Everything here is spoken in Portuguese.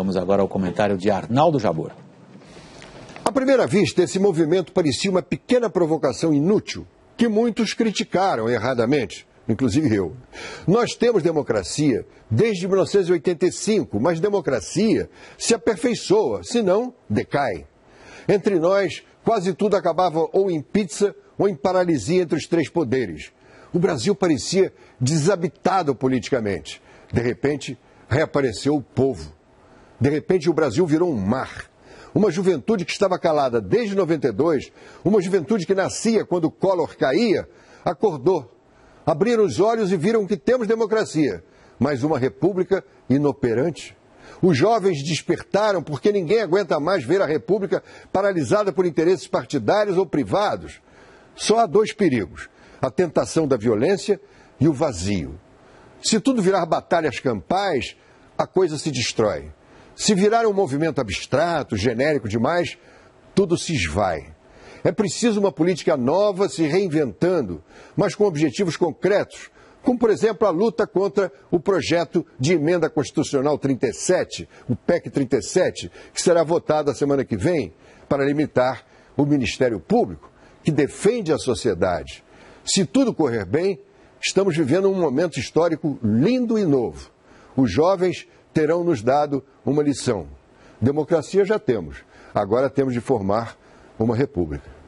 Vamos agora ao comentário de Arnaldo Jabor. À primeira vista, esse movimento parecia uma pequena provocação inútil, que muitos criticaram erradamente, inclusive eu. Nós temos democracia desde 1985, mas democracia se aperfeiçoa, senão decai. Entre nós, quase tudo acabava ou em pizza ou em paralisia entre os três poderes. O Brasil parecia desabitado politicamente. De repente, reapareceu o povo de repente, o Brasil virou um mar. Uma juventude que estava calada desde 92, uma juventude que nascia quando o Collor caía, acordou. Abriram os olhos e viram que temos democracia, mas uma república inoperante. Os jovens despertaram porque ninguém aguenta mais ver a república paralisada por interesses partidários ou privados. Só há dois perigos: a tentação da violência e o vazio. Se tudo virar batalhas campais, a coisa se destrói. Se virar um movimento abstrato, genérico demais, tudo se esvai. É preciso uma política nova se reinventando, mas com objetivos concretos, como, por exemplo, a luta contra o projeto de emenda constitucional 37, o PEC 37, que será votado a semana que vem para limitar o Ministério Público, que defende a sociedade. Se tudo correr bem, estamos vivendo um momento histórico lindo e novo. Os jovens terão nos dado uma lição. Democracia já temos, agora temos de formar uma república.